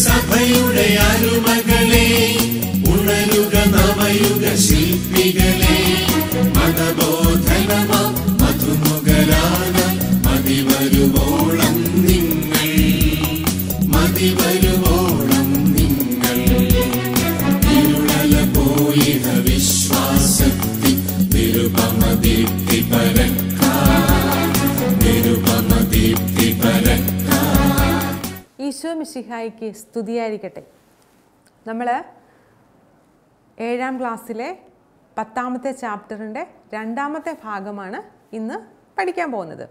സഭയുടെ അരുമകളെ ഉണരുക നവയുഗ ശില്പികളെ മതബോധനമ മധുമുഖലാന മതിവരുമോ ഈശോ മിഷിഹായിക്ക് സ്തുതിയായിരിക്കട്ടെ നമ്മൾ ഏഴാം ക്ലാസ്സിലെ പത്താമത്തെ ചാപ്റ്ററിൻ്റെ രണ്ടാമത്തെ ഭാഗമാണ് ഇന്ന് പഠിക്കാൻ പോകുന്നത്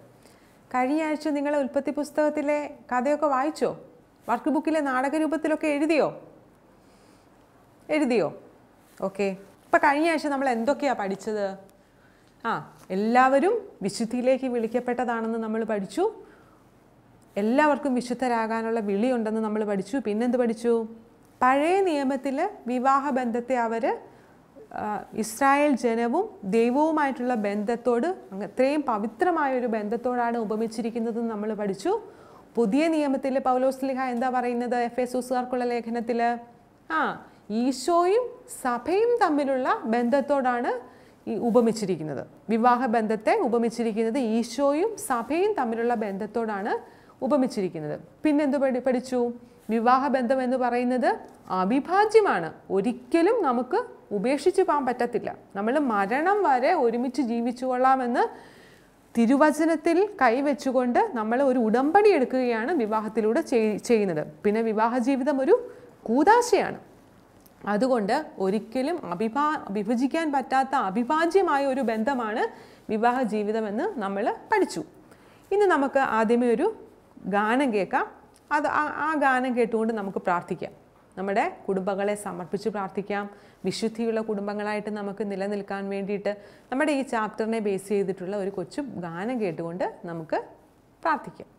കഴിഞ്ഞ ആഴ്ച നിങ്ങൾ ഉൽപ്പത്തി പുസ്തകത്തിലെ കഥയൊക്കെ വായിച്ചോ വർക്ക് ബുക്കിലെ നാടകരൂപത്തിലൊക്കെ എഴുതിയോ എഴുതിയോ ഓക്കെ ഇപ്പം കഴിഞ്ഞ ആഴ്ച നമ്മൾ എന്തൊക്കെയാണ് പഠിച്ചത് ആ എല്ലാവരും വിശുദ്ധിയിലേക്ക് വിളിക്കപ്പെട്ടതാണെന്ന് നമ്മൾ പഠിച്ചു എല്ലാവർക്കും വിശുദ്ധരാകാനുള്ള വിളിയുണ്ടെന്ന് നമ്മൾ പഠിച്ചു പിന്നെന്ത് പഠിച്ചു പഴയ നിയമത്തിൽ വിവാഹബന്ധത്തെ അവർ ഇസ്രായേൽ ജനവും ദൈവവുമായിട്ടുള്ള ബന്ധത്തോട് അത്രയും പവിത്രമായ ഒരു ബന്ധത്തോടാണ് ഉപമിച്ചിരിക്കുന്നത് നമ്മൾ പഠിച്ചു പുതിയ നിയമത്തിൽ പൗലോസ്ലിഹ എന്താ പറയുന്നത് എഫ് എ സൂസുകാർക്കുള്ള ലേഖനത്തിൽ ആ ഈശോയും സഭയും തമ്മിലുള്ള ബന്ധത്തോടാണ് ഈ ഉപമിച്ചിരിക്കുന്നത് വിവാഹ ബന്ധത്തെ ഉപമിച്ചിരിക്കുന്നത് ഈശോയും സഭയും തമ്മിലുള്ള ബന്ധത്തോടാണ് ഉപമിച്ചിരിക്കുന്നത് പിന്നെന്ത് പഠി പഠിച്ചു വിവാഹബന്ധം എന്ന് പറയുന്നത് അവിഭാജ്യമാണ് ഒരിക്കലും നമുക്ക് ഉപേക്ഷിച്ച് പോകാൻ പറ്റത്തില്ല നമ്മൾ മരണം വരെ ഒരുമിച്ച് ജീവിച്ചു കൊള്ളാമെന്ന് തിരുവചനത്തിൽ കൈവച്ചുകൊണ്ട് നമ്മൾ ഒരു ഉടമ്പടി എടുക്കുകയാണ് വിവാഹത്തിലൂടെ ചെയ്യുന്നത് പിന്നെ വിവാഹ ജീവിതം ഒരു കൂതാശയാണ് അതുകൊണ്ട് ഒരിക്കലും അഭിഭാ വിഭജിക്കാൻ പറ്റാത്ത അവിഭാജ്യമായ ഒരു ബന്ധമാണ് വിവാഹ ജീവിതമെന്ന് നമ്മൾ പഠിച്ചു ഇന്ന് നമുക്ക് ആദ്യമേ ഒരു ഗാനം കേൾക്കാം അത് ആ ഗാനം കേട്ടുകൊണ്ട് നമുക്ക് പ്രാർത്ഥിക്കാം നമ്മുടെ കുടുംബങ്ങളെ സമർപ്പിച്ച് പ്രാർത്ഥിക്കാം വിശുദ്ധിയുള്ള കുടുംബങ്ങളായിട്ട് നമുക്ക് നിലനിൽക്കാൻ വേണ്ടിയിട്ട് നമ്മുടെ ഈ ചാപ്റ്ററിനെ ബേസ് ചെയ്തിട്ടുള്ള ഒരു കൊച്ചു ഗാനം കേട്ടുകൊണ്ട് നമുക്ക് പ്രാർത്ഥിക്കാം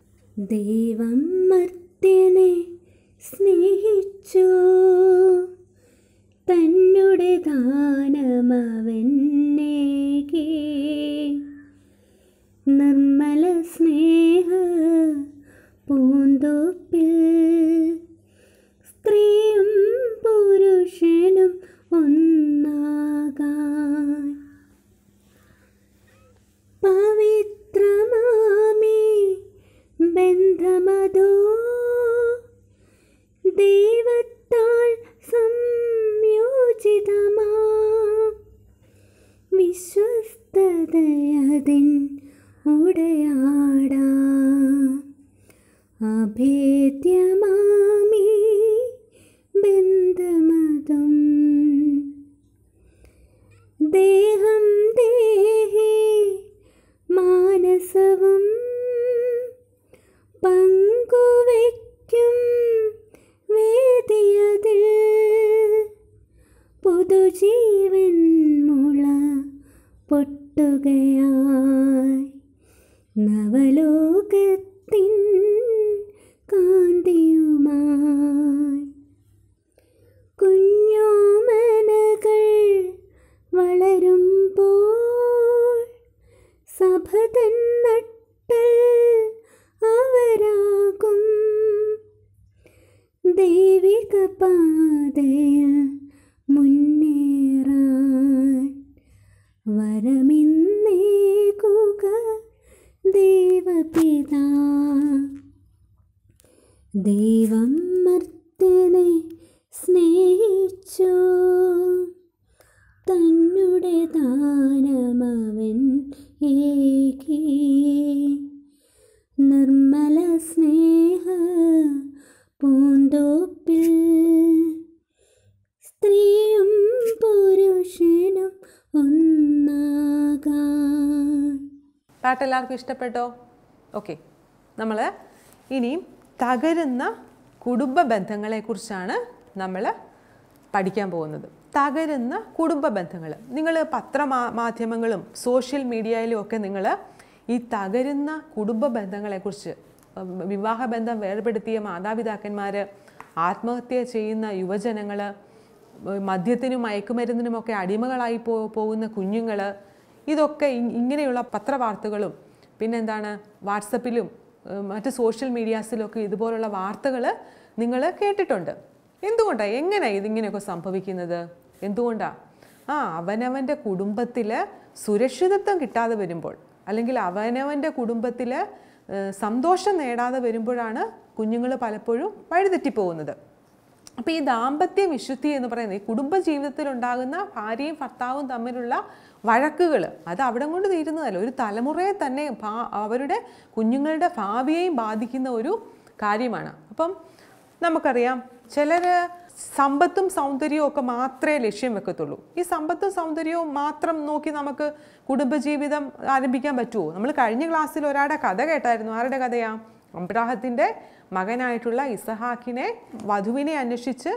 ദൈവം സ്നേഹിച്ചു തന്നുടെ ദാനമാ ഉടയാ നിർമ്മല സ്നേഹ പൂന്തോപ്പിൽ സ്ത്രീയും പുരുഷനും ഒന്നാക പാട്ട് എല്ലാവർക്കും ഇഷ്ടപ്പെട്ടോ ഓക്കെ നമ്മൾ ഇനിയും തകരുന്ന കുടുംബ ബന്ധങ്ങളെക്കുറിച്ചാണ് നമ്മൾ പഠിക്കാൻ പോകുന്നത് തകരുന്ന കുടുംബ ബന്ധങ്ങൾ നിങ്ങൾ പത്ര മാധ്യമങ്ങളും സോഷ്യൽ മീഡിയയിലും ഒക്കെ നിങ്ങൾ ഈ തകരുന്ന കുടുംബ ബന്ധങ്ങളെക്കുറിച്ച് വിവാഹബന്ധം വേർപെടുത്തിയ മാതാപിതാക്കന്മാർ ആത്മഹത്യ ചെയ്യുന്ന യുവജനങ്ങൾ മദ്യത്തിനും മയക്കുമരുന്നിനുമൊക്കെ അടിമകളായി പോ പോകുന്ന കുഞ്ഞുങ്ങൾ ഇതൊക്കെ ഇങ്ങനെയുള്ള പത്രവാർത്തകളും പിന്നെന്താണ് വാട്സപ്പിലും മറ്റ് സോഷ്യൽ മീഡിയാസിലൊക്കെ ഇതുപോലുള്ള വാർത്തകൾ നിങ്ങൾ കേട്ടിട്ടുണ്ട് എന്തുകൊണ്ടാണ് എങ്ങനെയാണ് ഇതിങ്ങനെയൊക്കെ സംഭവിക്കുന്നത് എന്തുകൊണ്ടാണ് ആ അവനവൻ്റെ കുടുംബത്തിൽ സുരക്ഷിതത്വം കിട്ടാതെ വരുമ്പോൾ അല്ലെങ്കിൽ അവനവൻ്റെ കുടുംബത്തിൽ സന്തോഷം നേടാതെ വരുമ്പോഴാണ് കുഞ്ഞുങ്ങൾ പലപ്പോഴും വഴിതെറ്റിപ്പോകുന്നത് അപ്പോൾ ഈ ദാമ്പത്യ വിശുദ്ധി എന്ന് പറയുന്നത് ഈ കുടുംബ ജീവിതത്തിൽ ഉണ്ടാകുന്ന ഭാര്യയും ഭർത്താവും തമ്മിലുള്ള വഴക്കുകൾ അത് അവിടെ കൊണ്ട് തീരുന്നതല്ല ഒരു തലമുറയെ തന്നെ അവരുടെ കുഞ്ഞുങ്ങളുടെ ഭാവിയെയും ബാധിക്കുന്ന ഒരു കാര്യമാണ് അപ്പം നമുക്കറിയാം ചിലർ സമ്പത്തും സൗന്ദര്യവും ഒക്കെ മാത്രമേ ലക്ഷ്യം വെക്കത്തുള്ളൂ ഈ സമ്പത്തും സൗന്ദര്യവും മാത്രം നോക്കി നമുക്ക് കുടുംബജീവിതം ആരംഭിക്കാൻ പറ്റുമോ നമ്മൾ കഴിഞ്ഞ ക്ലാസ്സിൽ ഒരാളുടെ കഥ കേട്ടായിരുന്നു ആരുടെ കഥയാ അബ്രാഹത്തിൻ്റെ മകനായിട്ടുള്ള ഇസഹാക്കിനെ വധുവിനെ അന്വേഷിച്ച്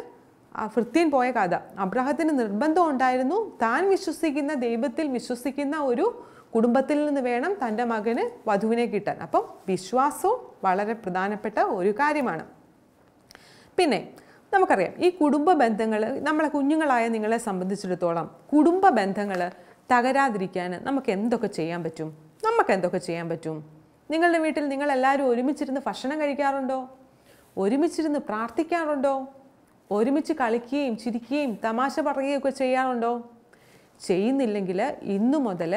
ഫൃത്യൻ പോയ കഥ അബ്രാഹത്തിന് നിർബന്ധം ഉണ്ടായിരുന്നു താൻ വിശ്വസിക്കുന്ന ദൈവത്തിൽ വിശ്വസിക്കുന്ന ഒരു കുടുംബത്തിൽ നിന്ന് വേണം തൻ്റെ മകന് വധുവിനെ കിട്ടാൻ അപ്പം വിശ്വാസവും വളരെ പ്രധാനപ്പെട്ട ഒരു കാര്യമാണ് പിന്നെ നമുക്കറിയാം ഈ കുടുംബ ബന്ധങ്ങൾ നമ്മളെ കുഞ്ഞുങ്ങളായ നിങ്ങളെ സംബന്ധിച്ചിടത്തോളം കുടുംബ ബന്ധങ്ങൾ തകരാതിരിക്കാൻ നമുക്ക് എന്തൊക്കെ ചെയ്യാൻ പറ്റും നമുക്ക് എന്തൊക്കെ ചെയ്യാൻ പറ്റും നിങ്ങളുടെ വീട്ടിൽ നിങ്ങളെല്ലാവരും ഒരുമിച്ചിരുന്ന് ഭക്ഷണം കഴിക്കാറുണ്ടോ ഒരുമിച്ചിരുന്ന് പ്രാർത്ഥിക്കാറുണ്ടോ ഒരുമിച്ച് കളിക്കുകയും ചിരിക്കുകയും തമാശ പറയുകയൊക്കെ ചെയ്യാറുണ്ടോ ചെയ്യുന്നില്ലെങ്കിൽ ഇന്നു മുതൽ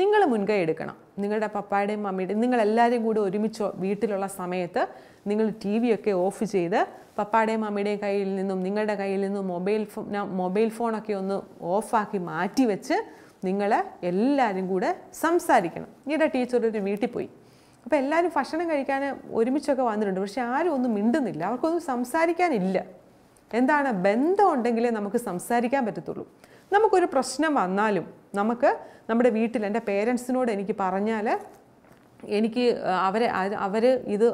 നിങ്ങൾ മുൻകൈ എടുക്കണം നിങ്ങളുടെ പപ്പായുടെയും മമ്മിയുടെയും നിങ്ങളെല്ലാവരും കൂടി ഒരുമിച്ച് വീട്ടിലുള്ള സമയത്ത് നിങ്ങൾ ടി വിയൊക്കെ ഓഫ് ചെയ്ത് പപ്പായുടെയും മമ്മിയുടെയും കയ്യിൽ നിന്നും നിങ്ങളുടെ കയ്യിൽ നിന്നും മൊബൈൽ ഫോ മൊബൈൽ ഫോണൊക്കെ ഒന്ന് ഓഫാക്കി മാറ്റി വെച്ച് നിങ്ങൾ എല്ലാവരും കൂടെ സംസാരിക്കണം ഈയിടെ ടീച്ചർ ഒരു വീട്ടിൽ പോയി അപ്പോൾ എല്ലാവരും ഭക്ഷണം കഴിക്കാൻ ഒരുമിച്ചൊക്കെ വന്നിട്ടുണ്ട് പക്ഷേ ആരും ഒന്നും മിണ്ടുന്നില്ല അവർക്കൊന്നും സംസാരിക്കാനില്ല എന്താണ് ബന്ധം ഉണ്ടെങ്കിലേ നമുക്ക് സംസാരിക്കാൻ പറ്റത്തുള്ളൂ നമുക്കൊരു പ്രശ്നം വന്നാലും നമുക്ക് നമ്മുടെ വീട്ടിൽ എൻ്റെ പേരൻസിനോട് എനിക്ക് പറഞ്ഞാൽ എനിക്ക് അവരെ അവർ ഇത്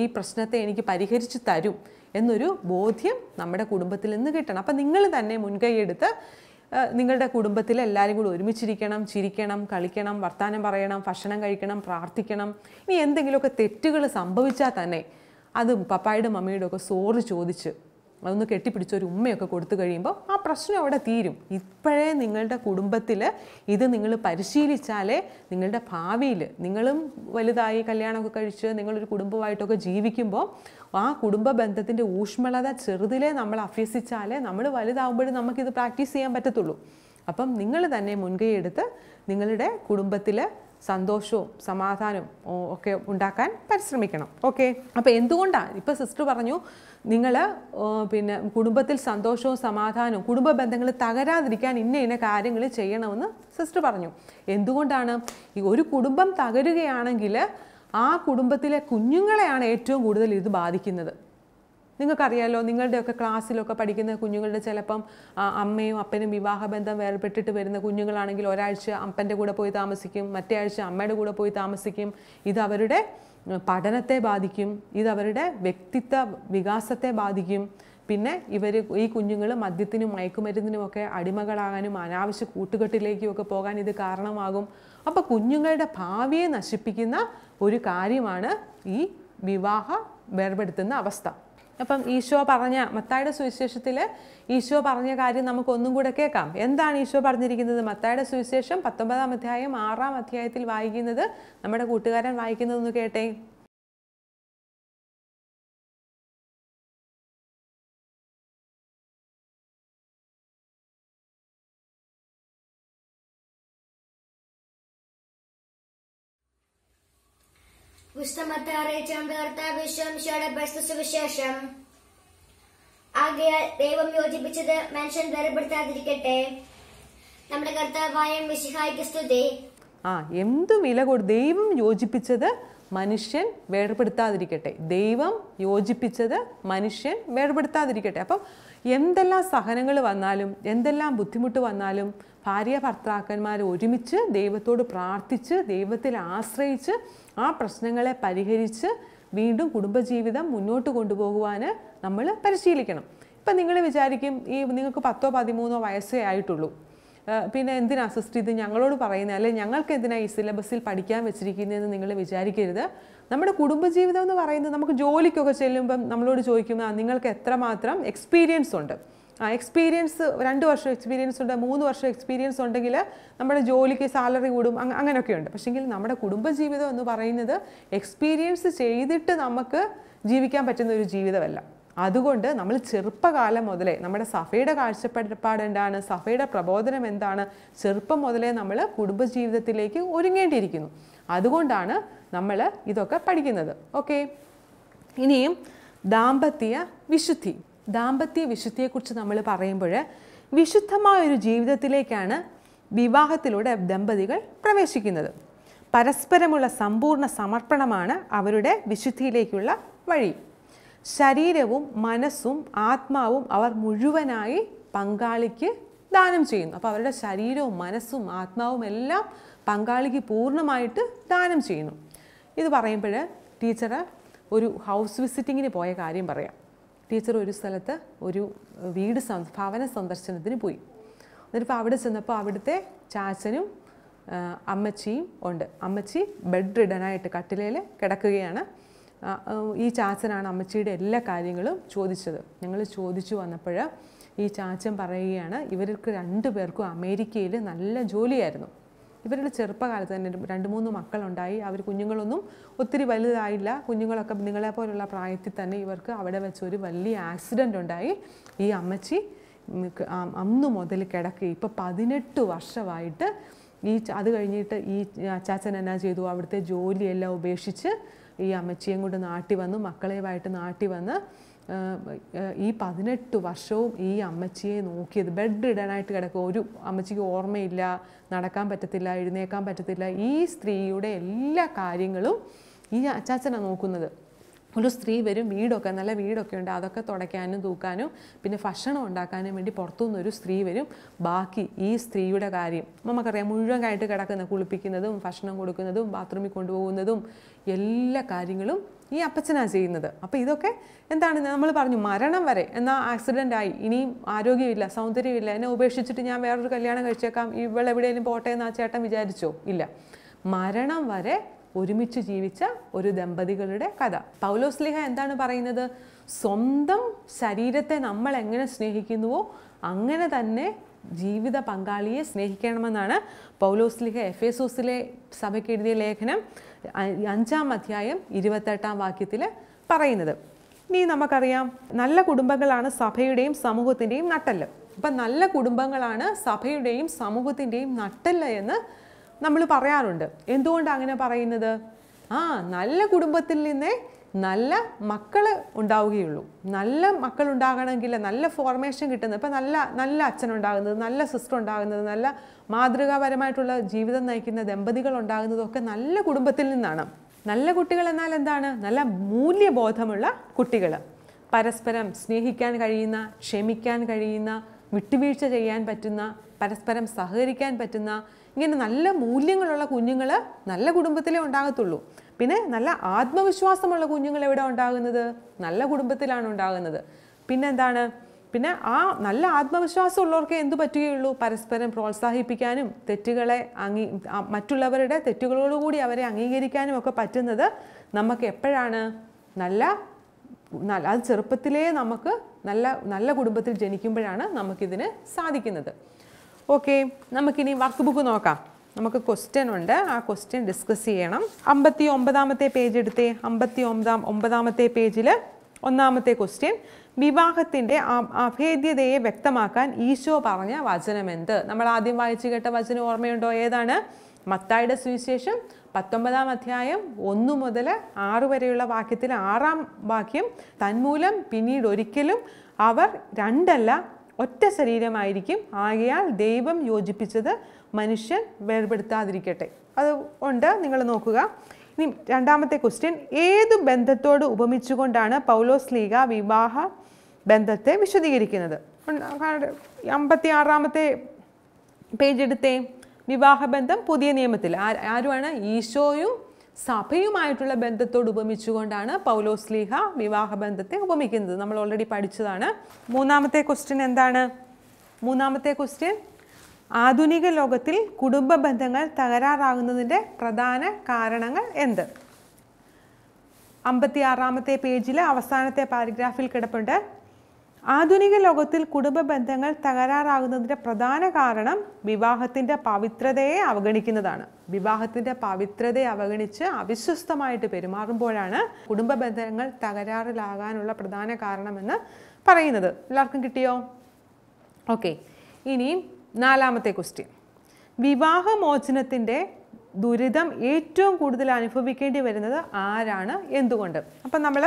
ഈ പ്രശ്നത്തെ എനിക്ക് പരിഹരിച്ച് തരും എന്നൊരു ബോധ്യം നമ്മുടെ കുടുംബത്തിൽ നിന്ന് കിട്ടണം അപ്പം നിങ്ങൾ തന്നെ മുൻകൈയെടുത്ത് നിങ്ങളുടെ കുടുംബത്തിൽ എല്ലാവരും കൂടി ഒരുമിച്ചിരിക്കണം ചിരിക്കണം കളിക്കണം വർത്തമാനം പറയണം ഭക്ഷണം കഴിക്കണം പ്രാർത്ഥിക്കണം ഇനി എന്തെങ്കിലുമൊക്കെ തെറ്റുകൾ സംഭവിച്ചാൽ തന്നെ അത് പപ്പായുടെ മമ്മിയുടെ ഒക്കെ സോറി ചോദിച്ച് അതൊന്ന് കെട്ടിപ്പിടിച്ച ഒരു ഉമ്മയൊക്കെ കൊടുത്തു കഴിയുമ്പോൾ ആ പ്രശ്നം അവിടെ തീരും ഇപ്പോഴേ നിങ്ങളുടെ കുടുംബത്തിൽ ഇത് നിങ്ങൾ പരിശീലിച്ചാലേ നിങ്ങളുടെ ഭാവിയിൽ നിങ്ങളും വലുതായി കല്യാണമൊക്കെ കഴിച്ച് നിങ്ങളൊരു കുടുംബമായിട്ടൊക്കെ ജീവിക്കുമ്പോൾ ആ കുടുംബ ബന്ധത്തിൻ്റെ ഊഷ്മളത ചെറുതിലേ നമ്മൾ അഭ്യസിച്ചാലേ നമ്മൾ വലുതാവുമ്പോഴും നമുക്കിത് പ്രാക്ടീസ് ചെയ്യാൻ പറ്റത്തുള്ളൂ അപ്പം നിങ്ങൾ തന്നെ മുൻകൈ എടുത്ത് നിങ്ങളുടെ കുടുംബത്തിൽ സന്തോഷവും സമാധാനവും ഒക്കെ ഉണ്ടാക്കാൻ പരിശ്രമിക്കണം ഓക്കെ അപ്പോൾ എന്തുകൊണ്ടാണ് ഇപ്പോൾ സിസ്റ്റർ പറഞ്ഞു നിങ്ങൾ പിന്നെ കുടുംബത്തിൽ സന്തോഷവും സമാധാനവും കുടുംബ ബന്ധങ്ങൾ തകരാതിരിക്കാൻ ഇന്ന ഇന്ന കാര്യങ്ങൾ ചെയ്യണമെന്ന് സിസ്റ്റർ പറഞ്ഞു എന്തുകൊണ്ടാണ് ഈ ഒരു കുടുംബം തകരുകയാണെങ്കിൽ ആ കുടുംബത്തിലെ കുഞ്ഞുങ്ങളെയാണ് ഏറ്റവും കൂടുതൽ ഇത് ബാധിക്കുന്നത് നിങ്ങൾക്കറിയാലോ നിങ്ങളുടെയൊക്കെ ക്ലാസ്സിലൊക്കെ പഠിക്കുന്ന കുഞ്ഞുങ്ങളുടെ ചിലപ്പം അമ്മയും അപ്പനും വിവാഹബന്ധം വേർപെട്ടിട്ട് വരുന്ന കുഞ്ഞുങ്ങളാണെങ്കിൽ ഒരാഴ്ച അപ്പൻ്റെ കൂടെ പോയി താമസിക്കും മറ്റേ ആഴ്ച അമ്മയുടെ കൂടെ പോയി താമസിക്കും ഇത് അവരുടെ പഠനത്തെ ബാധിക്കും ഇത് അവരുടെ വ്യക്തിത്വ വികാസത്തെ ബാധിക്കും പിന്നെ ഇവർ ഈ കുഞ്ഞുങ്ങൾ മദ്യത്തിനും മയക്കുമരുന്നിനുമൊക്കെ അടിമകളാകാനും അനാവശ്യ കൂട്ടുകെട്ടിലേക്കുമൊക്കെ പോകാൻ ഇത് കാരണമാകും അപ്പോൾ കുഞ്ഞുങ്ങളുടെ ഭാവിയെ നശിപ്പിക്കുന്ന ഒരു കാര്യമാണ് ഈ വിവാഹ വേർപെടുത്തുന്ന അവസ്ഥ അപ്പം ഈശോ പറഞ്ഞ മത്തായുടെ സുവിശേഷത്തിൽ ഈശോ പറഞ്ഞ കാര്യം നമുക്ക് ഒന്നും കൂടെ കേൾക്കാം എന്താണ് ഈശോ പറഞ്ഞിരിക്കുന്നത് മത്തായുടെ സുവിശേഷം പത്തൊമ്പതാം അധ്യായം ആറാം അധ്യായത്തിൽ വായിക്കുന്നത് നമ്മുടെ കൂട്ടുകാരൻ വായിക്കുന്നതെന്ന് കേട്ടേ പുസ്തമത്താറെ ചാമ്പകർത്ത വിശ്വം സുവിശേഷം ആകയാൽ ദൈവം യോജിപ്പിച്ചത് മനുഷ്യൻ വേർപെടുത്താതിരിക്കട്ടെ നമ്മുടെ കർത്താവായ മിശിഹായിക്ക് സ്തുതി ആ എന്തും വില കൊടു ദൈവം യോജിപ്പിച്ചത് മനുഷ്യൻ വേർപെടുത്താതിരിക്കട്ടെ ദൈവം യോജിപ്പിച്ചത് മനുഷ്യൻ വേർപെടുത്താതിരിക്കട്ടെ അപ്പം എന്തെല്ലാം സഹനങ്ങൾ വന്നാലും എന്തെല്ലാം ബുദ്ധിമുട്ട് വന്നാലും ഭാര്യ ഭർത്താക്കന്മാർ ഒരുമിച്ച് ദൈവത്തോട് പ്രാർത്ഥിച്ച് ദൈവത്തിൽ ആശ്രയിച്ച് ആ പ്രശ്നങ്ങളെ പരിഹരിച്ച് വീണ്ടും കുടുംബജീവിതം മുന്നോട്ട് കൊണ്ടുപോകുവാൻ നമ്മൾ പരിശീലിക്കണം ഇപ്പം നിങ്ങൾ വിചാരിക്കും ഈ നിങ്ങൾക്ക് പത്തോ പതിമൂന്നോ വയസ്സേ ആയിട്ടുള്ളൂ പിന്നെ എന്തിനാ സിസ്റ്റർ ഇത് ഞങ്ങളോട് പറയുന്നത് അല്ലെ ഞങ്ങൾക്ക് എന്തിനാ ഈ സിലബസിൽ പഠിക്കാൻ വെച്ചിരിക്കുന്നതെന്ന് നിങ്ങൾ വിചാരിക്കരുത് നമ്മുടെ കുടുംബജീവിതം എന്ന് പറയുന്നത് നമുക്ക് ജോലിക്കൊക്കെ ചെല്ലുമ്പം നമ്മളോട് ചോദിക്കുമ്പോൾ നിങ്ങൾക്ക് എത്രമാത്രം എക്സ്പീരിയൻസ് ഉണ്ട് ആ എക്സ്പീരിയൻസ് രണ്ട് വർഷം എക്സ്പീരിയൻസ് ഉണ്ട് മൂന്ന് വർഷം എക്സ്പീരിയൻസ് ഉണ്ടെങ്കിൽ നമ്മുടെ ജോലിക്ക് സാലറി കൂടും അങ്ങനെയൊക്കെ ഉണ്ട് പക്ഷേങ്കിൽ നമ്മുടെ കുടുംബജീവിതം എന്ന് പറയുന്നത് എക്സ്പീരിയൻസ് ചെയ്തിട്ട് നമുക്ക് ജീവിക്കാൻ പറ്റുന്ന ഒരു ജീവിതമല്ല അതുകൊണ്ട് നമ്മൾ ചെറുപ്പകാലം മുതലേ നമ്മുടെ സഫയുടെ കാഴ്ചപ്പാട് എന്താണ് സഫയുടെ പ്രബോധനം എന്താണ് ചെറുപ്പം മുതലേ നമ്മൾ കുടുംബജീവിതത്തിലേക്ക് ഒരുങ്ങേണ്ടിയിരിക്കുന്നു അതുകൊണ്ടാണ് നമ്മൾ ഇതൊക്കെ പഠിക്കുന്നത് ഓക്കെ ഇനിയും ദാമ്പത്യ വിശുദ്ധി ദാമ്പത്യ വിശുദ്ധിയെക്കുറിച്ച് നമ്മൾ പറയുമ്പോൾ വിശുദ്ധമായ ഒരു ജീവിതത്തിലേക്കാണ് വിവാഹത്തിലൂടെ ദമ്പതികൾ പ്രവേശിക്കുന്നത് പരസ്പരമുള്ള സമ്പൂർണ്ണ സമർപ്പണമാണ് അവരുടെ വിശുദ്ധിയിലേക്കുള്ള വഴി ശരീരവും മനസ്സും ആത്മാവും അവർ മുഴുവനായി പങ്കാളിക്ക് ദാനം ചെയ്യുന്നു അപ്പോൾ അവരുടെ ശരീരവും മനസ്സും ആത്മാവും എല്ലാം പങ്കാളിക്ക് പൂർണ്ണമായിട്ട് ദാനം ചെയ്യുന്നു ഇത് പറയുമ്പോൾ ടീച്ചർ ഒരു ഹൗസ് വിസിറ്റിങ്ങിന് പോയ കാര്യം പറയാം ടീച്ചർ ഒരു സ്ഥലത്ത് ഒരു വീട് ഭവന സന്ദർശനത്തിന് പോയി എന്നിട്ട് അവിടെ ചെന്നപ്പോൾ അവിടുത്തെ ചാച്ചനും അമ്മച്ചിയും ഉണ്ട് അമ്മച്ചി ബെഡ് റിഡനായിട്ട് കട്ടിലയിൽ കിടക്കുകയാണ് ഈ ചാച്ചനാണ് അമ്മച്ചിയുടെ എല്ലാ കാര്യങ്ങളും ചോദിച്ചത് ഞങ്ങൾ ചോദിച്ചു വന്നപ്പോൾ ഈ ചാച്ചൻ പറയുകയാണ് ഇവർക്ക് രണ്ടു പേർക്കും അമേരിക്കയിൽ നല്ല ജോലിയായിരുന്നു ഇവരുടെ ചെറുപ്പകാലത്ത് തന്നെ രണ്ട് മൂന്ന് മക്കളുണ്ടായി അവർ കുഞ്ഞുങ്ങളൊന്നും ഒത്തിരി വലുതായില്ല കുഞ്ഞുങ്ങളൊക്കെ നിങ്ങളെ പോലുള്ള പ്രായത്തിൽ തന്നെ ഇവർക്ക് അവിടെ വെച്ച് ഒരു വലിയ ആക്സിഡൻ്റ് ഉണ്ടായി ഈ അമ്മച്ചി അന്ന് മുതൽ കിടക്കുക ഇപ്പോൾ പതിനെട്ട് വർഷമായിട്ട് ഈ അത് കഴിഞ്ഞിട്ട് ഈ അച്ചാച്ചൻ എന്നാ ചെയ്തു അവിടുത്തെ ജോലിയെല്ലാം ഉപേക്ഷിച്ച് ഈ അമ്മച്ചിയും കൊണ്ട് നാട്ടി വന്നു മക്കളെയുമായിട്ട് നാട്ടി വന്ന് ഈ പതിനെട്ട് വർഷവും ഈ അമ്മച്ചിയെ നോക്കിയത് ബെഡ് ഇടാനായിട്ട് കിടക്കും ഒരു അമ്മച്ചിക്ക് ഓർമ്മയില്ല നടക്കാൻ പറ്റത്തില്ല എഴുന്നേക്കാൻ പറ്റത്തില്ല ഈ സ്ത്രീയുടെ എല്ലാ കാര്യങ്ങളും ഈ അച്ചാച്ചനാണ് നോക്കുന്നത് ഒരു സ്ത്രീ വരും വീടൊക്കെ നല്ല വീടൊക്കെ ഉണ്ട് അതൊക്കെ തുടയ്ക്കാനും തൂക്കാനും പിന്നെ ഭക്ഷണം ഉണ്ടാക്കാനും വേണ്ടി പുറത്തുനിന്ന് ഒരു സ്ത്രീ വരും ബാക്കി ഈ സ്ത്രീയുടെ കാര്യം നമുക്കറിയാം മുഴുവനായിട്ട് കിടക്കുന്ന കുളിപ്പിക്കുന്നതും ഭക്ഷണം കൊടുക്കുന്നതും ബാത്റൂമിൽ കൊണ്ടുപോകുന്നതും എല്ലാ കാര്യങ്ങളും ഈ അപ്പച്ചനാണ് ചെയ്യുന്നത് അപ്പോൾ ഇതൊക്കെ എന്താണ് നമ്മൾ പറഞ്ഞു മരണം വരെ എന്നാൽ ആക്സിഡൻ്റ് ആയി ഇനിയും ആരോഗ്യമില്ല സൗന്ദര്യമില്ല എന്നെ ഉപേക്ഷിച്ചിട്ട് ഞാൻ വേറൊരു കല്യാണം കഴിച്ചേക്കാം ഇവളെവിടെയെങ്കിലും പോട്ടെ എന്ന് ആ ചേട്ടൻ വിചാരിച്ചോ ഇല്ല മരണം വരെ ഒരുമിച്ച് ജീവിച്ച ഒരു ദമ്പതികളുടെ കഥ പൗലോസ്ലിഹ എന്താണ് പറയുന്നത് സ്വന്തം ശരീരത്തെ നമ്മൾ എങ്ങനെ സ്നേഹിക്കുന്നുവോ അങ്ങനെ തന്നെ ജീവിത പങ്കാളിയെ സ്നേഹിക്കണമെന്നാണ് പൗലോസ്ലിഹ എഫേസോസിലെ സഭയ്ക്ക് എഴുതിയ ലേഖനം അഞ്ചാം അധ്യായം ഇരുപത്തെട്ടാം വാക്യത്തിൽ പറയുന്നത് ഇനി നമുക്കറിയാം നല്ല കുടുംബങ്ങളാണ് സഭയുടെയും സമൂഹത്തിൻ്റെയും നട്ടല്ല് അപ്പം നല്ല കുടുംബങ്ങളാണ് സഭയുടെയും സമൂഹത്തിൻ്റെയും നട്ടല് എന്ന് നമ്മൾ പറയാറുണ്ട് എന്തുകൊണ്ട് അങ്ങനെ പറയുന്നത് ആ നല്ല കുടുംബത്തിൽ നിന്നേ നല്ല മക്കൾ ഉണ്ടാവുകയുള്ളൂ നല്ല മക്കൾ ഉണ്ടാകണമെങ്കിൽ നല്ല ഫോർമേഷൻ കിട്ടുന്നത് ഇപ്പം നല്ല നല്ല അച്ഛൻ ഉണ്ടാകുന്നത് നല്ല സിസ്റ്റർ ഉണ്ടാകുന്നത് നല്ല മാതൃകാപരമായിട്ടുള്ള ജീവിതം നയിക്കുന്ന ദമ്പതികൾ ഉണ്ടാകുന്നതൊക്കെ നല്ല കുടുംബത്തിൽ നിന്നാണ് നല്ല കുട്ടികൾ എന്നാൽ എന്താണ് നല്ല മൂല്യബോധമുള്ള കുട്ടികൾ പരസ്പരം സ്നേഹിക്കാൻ കഴിയുന്ന ക്ഷമിക്കാൻ കഴിയുന്ന വിട്ടുവീഴ്ച ചെയ്യാൻ പറ്റുന്ന പരസ്പരം സഹകരിക്കാൻ പറ്റുന്ന ഇങ്ങനെ നല്ല മൂല്യങ്ങളുള്ള കുഞ്ഞുങ്ങൾ നല്ല കുടുംബത്തിലേ ഉണ്ടാകത്തുള്ളൂ പിന്നെ നല്ല ആത്മവിശ്വാസമുള്ള കുഞ്ഞുങ്ങൾ എവിടെ ഉണ്ടാകുന്നത് നല്ല കുടുംബത്തിലാണ് ഉണ്ടാകുന്നത് എന്താണ് പിന്നെ ആ നല്ല ആത്മവിശ്വാസം ഉള്ളവർക്ക് എന്തു പറ്റുകയുള്ളൂ പരസ്പരം പ്രോത്സാഹിപ്പിക്കാനും തെറ്റുകളെ അംഗീ മറ്റുള്ളവരുടെ തെറ്റുകളോടുകൂടി അവരെ അംഗീകരിക്കാനും ഒക്കെ പറ്റുന്നത് നമുക്ക് എപ്പോഴാണ് നല്ല അത് ചെറുപ്പത്തിലേ നമുക്ക് നല്ല നല്ല കുടുംബത്തിൽ ജനിക്കുമ്പോഴാണ് നമുക്കിതിന് സാധിക്കുന്നത് ഓക്കെ നമുക്കിനി വർക്ക് ബുക്ക് നോക്കാം നമുക്ക് ക്വസ്റ്റ്യൻ ഉണ്ട് ആ ക്വസ്റ്റ്യൻ ഡിസ്കസ് ചെയ്യണം അമ്പത്തി ഒമ്പതാമത്തെ പേജ് എടുത്തേ അമ്പത്തി ഒമ്പതാം ഒമ്പതാമത്തെ പേജിൽ ഒന്നാമത്തെ ക്വസ്റ്റ്യൻ വിവാഹത്തിൻ്റെ അഭേദ്യതയെ വ്യക്തമാക്കാൻ ഈശോ പറഞ്ഞ വചനം എന്ത് നമ്മൾ ആദ്യം വായിച്ചു കേട്ട വചനം ഓർമ്മയുണ്ടോ ഏതാണ് മത്തായുടെ സുവിശേഷം പത്തൊമ്പതാം അധ്യായം ഒന്നു മുതൽ ആറ് വരെയുള്ള വാക്യത്തിൽ ആറാം വാക്യം തന്മൂലം പിന്നീട് ഒരിക്കലും അവർ രണ്ടല്ല ഒറ്റ ശരീരമായിരിക്കും ആകയാൽ ദൈവം യോജിപ്പിച്ചത് മനുഷ്യൻ വേർപെടുത്താതിരിക്കട്ടെ അത് ഉണ്ട് നിങ്ങൾ നോക്കുക ഇനി രണ്ടാമത്തെ ക്വസ്റ്റ്യൻ ഏത് ബന്ധത്തോട് ഉപമിച്ചുകൊണ്ടാണ് പൗലോസ് ലീഗ വിവാഹ ബന്ധത്തെ വിശദീകരിക്കുന്നത് അമ്പത്തി ആറാമത്തെ പേജ് എടുത്തേ വിവാഹബന്ധം പുതിയ നിയമത്തിൽ ആരുമാണ് ഈശോയും സഭയുമായിട്ടുള്ള ബന്ധത്തോട് ഉപമിച്ചുകൊണ്ടാണ് സ്ലീഹ വിവാഹ ബന്ധത്തെ ഉപമിക്കുന്നത് നമ്മൾ ഓൾറെഡി പഠിച്ചതാണ് മൂന്നാമത്തെ ക്വസ്റ്റ്യൻ എന്താണ് മൂന്നാമത്തെ ക്വസ്റ്റ്യൻ ആധുനിക ലോകത്തിൽ കുടുംബ ബന്ധങ്ങൾ തകരാറാകുന്നതിൻ്റെ പ്രധാന കാരണങ്ങൾ എന്ത് ആറാമത്തെ പേജിൽ അവസാനത്തെ പാരഗ്രാഫിൽ കിടപ്പുണ്ട് ആധുനിക ലോകത്തിൽ കുടുംബ ബന്ധങ്ങൾ തകരാറാകുന്നതിൻ്റെ പ്രധാന കാരണം വിവാഹത്തിൻ്റെ പവിത്രതയെ അവഗണിക്കുന്നതാണ് വിവാഹത്തിൻ്റെ പവിത്രതയെ അവഗണിച്ച് അവിശ്വസ്തമായിട്ട് പെരുമാറുമ്പോഴാണ് കുടുംബ ബന്ധങ്ങൾ തകരാറിലാകാനുള്ള പ്രധാന കാരണമെന്ന് പറയുന്നത് എല്ലാവർക്കും കിട്ടിയോ ഓക്കെ ഇനി നാലാമത്തെ ക്വസ്റ്റ്യൻ വിവാഹമോചനത്തിൻ്റെ ദുരിതം ഏറ്റവും കൂടുതൽ അനുഭവിക്കേണ്ടി വരുന്നത് ആരാണ് എന്തുകൊണ്ട് അപ്പം നമ്മൾ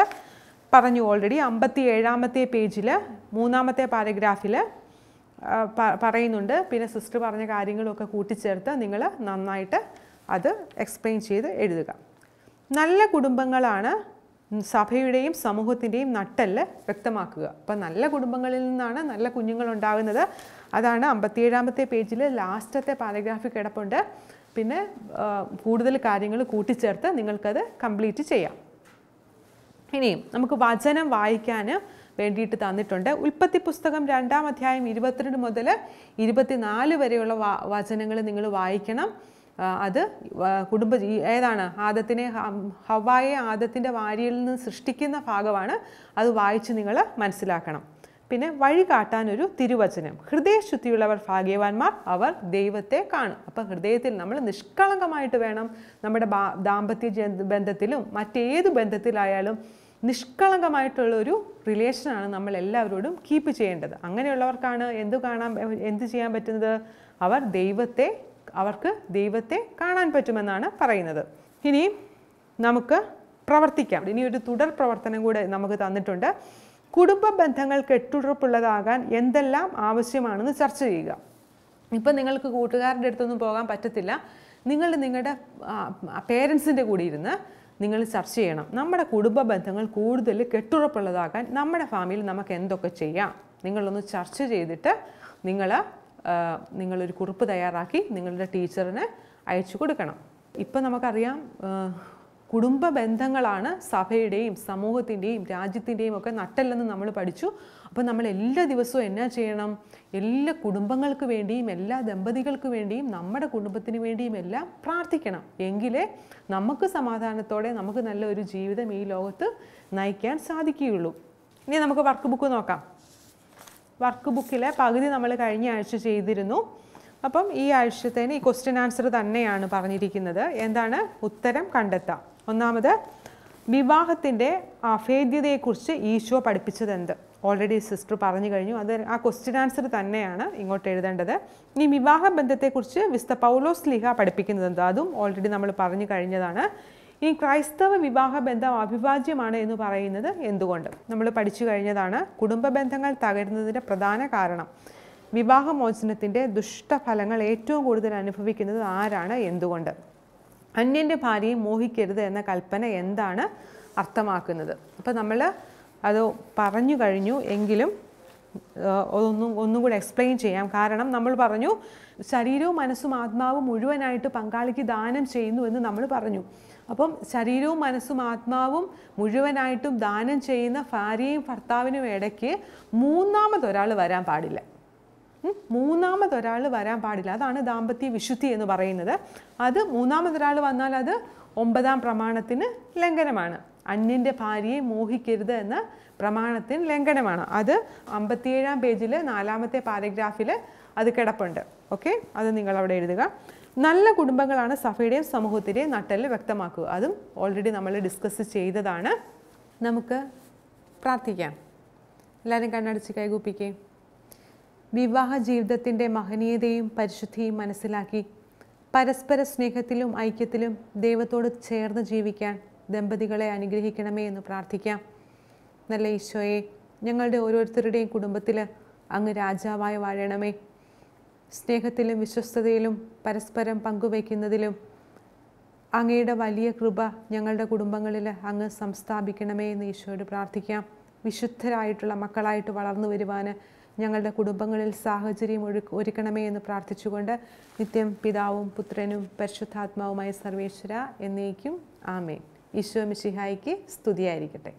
പറഞ്ഞു ഓൾറെഡി അമ്പത്തി ഏഴാമത്തെ പേജിൽ മൂന്നാമത്തെ പാരഗ്രാഫിൽ പറയുന്നുണ്ട് പിന്നെ സിസ്റ്റർ പറഞ്ഞ കാര്യങ്ങളൊക്കെ കൂട്ടിച്ചേർത്ത് നിങ്ങൾ നന്നായിട്ട് അത് എക്സ്പ്ലെയിൻ ചെയ്ത് എഴുതുക നല്ല കുടുംബങ്ങളാണ് സഭയുടെയും സമൂഹത്തിൻ്റെയും നട്ടല് വ്യക്തമാക്കുക അപ്പം നല്ല കുടുംബങ്ങളിൽ നിന്നാണ് നല്ല കുഞ്ഞുങ്ങളുണ്ടാകുന്നത് അതാണ് അമ്പത്തിയേഴാമത്തെ പേജിൽ ലാസ്റ്റത്തെ പാരഗ്രാഫിൽ കിടപ്പുണ്ട് പിന്നെ കൂടുതൽ കാര്യങ്ങൾ കൂട്ടിച്ചേർത്ത് നിങ്ങൾക്കത് കംപ്ലീറ്റ് ചെയ്യാം ഇനിയും നമുക്ക് വചനം വായിക്കാൻ വേണ്ടിയിട്ട് തന്നിട്ടുണ്ട് ഉൽപ്പത്തി പുസ്തകം രണ്ടാം അധ്യായം ഇരുപത്തിരണ്ട് മുതൽ ഇരുപത്തിനാല് വരെയുള്ള വചനങ്ങൾ നിങ്ങൾ വായിക്കണം അത് കുടുംബ ഏതാണ് ആദത്തിനെ ഹവായെ ആദത്തിൻ്റെ വാരിയിൽ നിന്ന് സൃഷ്ടിക്കുന്ന ഭാഗമാണ് അത് വായിച്ച് നിങ്ങൾ മനസ്സിലാക്കണം പിന്നെ വഴി കാട്ടാനൊരു തിരുവചനം ഹൃദയശുദ്ധിയുള്ളവർ ഭാഗ്യവാന്മാർ അവർ ദൈവത്തെ കാണും അപ്പം ഹൃദയത്തിൽ നമ്മൾ നിഷ്കളങ്കമായിട്ട് വേണം നമ്മുടെ ദാമ്പത്യ ബന്ധത്തിലും മറ്റേത് ബന്ധത്തിലായാലും നിഷ്കളങ്കമായിട്ടുള്ള ഒരു റിലേഷനാണ് നമ്മൾ എല്ലാവരോടും കീപ്പ് ചെയ്യേണ്ടത് അങ്ങനെയുള്ളവർക്കാണ് എന്ത് കാണാൻ എന്ത് ചെയ്യാൻ പറ്റുന്നത് അവർ ദൈവത്തെ അവർക്ക് ദൈവത്തെ കാണാൻ പറ്റുമെന്നാണ് പറയുന്നത് ഇനി നമുക്ക് പ്രവർത്തിക്കാം ഇനി ഒരു തുടർ പ്രവർത്തനം കൂടെ നമുക്ക് തന്നിട്ടുണ്ട് കുടുംബ ബന്ധങ്ങൾ കെട്ടുറപ്പുള്ളതാകാൻ എന്തെല്ലാം ആവശ്യമാണെന്ന് ചർച്ച ചെയ്യുക ഇപ്പം നിങ്ങൾക്ക് കൂട്ടുകാരുടെ അടുത്തൊന്നും പോകാൻ പറ്റത്തില്ല നിങ്ങൾ നിങ്ങളുടെ പേരൻസിൻ്റെ കൂടെ ഇരുന്ന് നിങ്ങൾ ചർച്ച ചെയ്യണം നമ്മുടെ കുടുംബ ബന്ധങ്ങൾ കൂടുതൽ കെട്ടുറപ്പുള്ളതാകാൻ നമ്മുടെ ഫാമിലിയിൽ നമുക്ക് എന്തൊക്കെ ചെയ്യാം നിങ്ങളൊന്ന് ചർച്ച ചെയ്തിട്ട് നിങ്ങൾ നിങ്ങളൊരു കുറിപ്പ് തയ്യാറാക്കി നിങ്ങളുടെ ടീച്ചറിന് അയച്ചു കൊടുക്കണം ഇപ്പം നമുക്കറിയാം കുടുംബ ബന്ധങ്ങളാണ് സഭയുടെയും സമൂഹത്തിൻ്റെയും രാജ്യത്തിൻ്റെയും ഒക്കെ നട്ടല്ലെന്ന് നമ്മൾ പഠിച്ചു അപ്പോൾ നമ്മൾ എല്ലാ ദിവസവും എന്നാ ചെയ്യണം എല്ലാ കുടുംബങ്ങൾക്ക് വേണ്ടിയും എല്ലാ ദമ്പതികൾക്ക് വേണ്ടിയും നമ്മുടെ കുടുംബത്തിന് വേണ്ടിയും എല്ലാം പ്രാർത്ഥിക്കണം എങ്കിലേ നമുക്ക് സമാധാനത്തോടെ നമുക്ക് നല്ലൊരു ജീവിതം ഈ ലോകത്ത് നയിക്കാൻ സാധിക്കുകയുള്ളൂ ഇനി നമുക്ക് വർക്ക് ബുക്ക് നോക്കാം വർക്ക് ബുക്കിലെ പകുതി നമ്മൾ കഴിഞ്ഞ ആഴ്ച ചെയ്തിരുന്നു അപ്പം ഈ ആഴ്ചത്തേന് ഈ ക്വസ്റ്റ്യൻ ആൻസർ തന്നെയാണ് പറഞ്ഞിരിക്കുന്നത് എന്താണ് ഉത്തരം കണ്ടെത്താം ഒന്നാമത് വിവാഹത്തിൻ്റെ അഫേദ്യതയെക്കുറിച്ച് ഈശോ പഠിപ്പിച്ചത് എന്ത് ഓൾറെഡി സിസ്റ്റർ പറഞ്ഞു കഴിഞ്ഞു അത് ആ ക്വസ്റ്റ്യൻ ആൻസർ തന്നെയാണ് ഇങ്ങോട്ട് എഴുതേണ്ടത് ഇനി വിവാഹ ബന്ധത്തെക്കുറിച്ച് വിസ്ത പൗലോസ് ലിഹ പഠിപ്പിക്കുന്നത് എന്ത് അതും ഓൾറെഡി നമ്മൾ പറഞ്ഞു കഴിഞ്ഞതാണ് ഇനി ക്രൈസ്തവ വിവാഹ ബന്ധം അവിഭാജ്യമാണ് എന്ന് പറയുന്നത് എന്തുകൊണ്ട് നമ്മൾ പഠിച്ചു കഴിഞ്ഞതാണ് കുടുംബ ബന്ധങ്ങൾ തകരുന്നതിൻ്റെ പ്രധാന കാരണം വിവാഹമോചനത്തിൻ്റെ ദുഷ്ടഫലങ്ങൾ ഏറ്റവും കൂടുതൽ അനുഭവിക്കുന്നത് ആരാണ് എന്തുകൊണ്ട് അന്യൻ്റെ ഭാര്യയെ മോഹിക്കരുത് എന്ന കൽപ്പന എന്താണ് അർത്ഥമാക്കുന്നത് അപ്പോൾ നമ്മൾ അത് പറഞ്ഞു കഴിഞ്ഞു എങ്കിലും ഒന്നും ഒന്നും കൂടെ എക്സ്പ്ലെയിൻ ചെയ്യാം കാരണം നമ്മൾ പറഞ്ഞു ശരീരവും മനസ്സും ആത്മാവും മുഴുവനായിട്ട് പങ്കാളിക്ക് ദാനം ചെയ്യുന്നു എന്ന് നമ്മൾ പറഞ്ഞു അപ്പം ശരീരവും മനസ്സും ആത്മാവും മുഴുവനായിട്ടും ദാനം ചെയ്യുന്ന ഭാര്യയും ഭർത്താവിനും ഇടയ്ക്ക് മൂന്നാമതൊരാൾ വരാൻ പാടില്ല മൂന്നാമതൊരാൾ വരാൻ പാടില്ല അതാണ് ദാമ്പത്യ വിശുദ്ധി എന്ന് പറയുന്നത് അത് മൂന്നാമതൊരാൾ വന്നാൽ അത് ഒമ്പതാം പ്രമാണത്തിന് ലംഘനമാണ് അന്യൻ്റെ ഭാര്യയെ മോഹിക്കരുത് എന്ന പ്രമാണത്തിന് ലംഘനമാണ് അത് അമ്പത്തിയേഴാം പേജിൽ നാലാമത്തെ പാരഗ്രാഫിൽ അത് കിടപ്പുണ്ട് ഓക്കെ അത് നിങ്ങൾ അവിടെ എഴുതുക നല്ല കുടുംബങ്ങളാണ് സഭയുടെയും സമൂഹത്തിൻ്റെയും നട്ടലിൽ വ്യക്തമാക്കുക അതും ഓൾറെഡി നമ്മൾ ഡിസ്കസ് ചെയ്തതാണ് നമുക്ക് പ്രാർത്ഥിക്കാം എല്ലാവരും കണ്ണടിച്ച് കൈകൂപ്പിക്കുകയും വിവാഹ ജീവിതത്തിൻ്റെ മഹനീയതയും പരിശുദ്ധിയും മനസ്സിലാക്കി പരസ്പര സ്നേഹത്തിലും ഐക്യത്തിലും ദൈവത്തോട് ചേർന്ന് ജീവിക്കാൻ ദമ്പതികളെ അനുഗ്രഹിക്കണമേ എന്ന് പ്രാർത്ഥിക്കാം നല്ല ഈശോയെ ഞങ്ങളുടെ ഓരോരുത്തരുടെയും കുടുംബത്തിൽ അങ്ങ് രാജാവായി വാഴണമേ സ്നേഹത്തിലും വിശ്വസ്തതയിലും പരസ്പരം പങ്കുവയ്ക്കുന്നതിലും അങ്ങയുടെ വലിയ കൃപ ഞങ്ങളുടെ കുടുംബങ്ങളിൽ അങ്ങ് സംസ്ഥാപിക്കണമേ എന്ന് ഈശോയോട് പ്രാർത്ഥിക്കാം വിശുദ്ധരായിട്ടുള്ള മക്കളായിട്ട് വളർന്നു വരുവാൻ ഞങ്ങളുടെ കുടുംബങ്ങളിൽ സാഹചര്യം ഒരുക്കണമേ എന്ന് പ്രാർത്ഥിച്ചുകൊണ്ട് നിത്യം പിതാവും പുത്രനും പരിശുദ്ധാത്മാവുമായ സർവേശ്വര എന്നേക്കും ആമേ ഈശോ മിഷിഹായിക്ക് സ്തുതിയായിരിക്കട്ടെ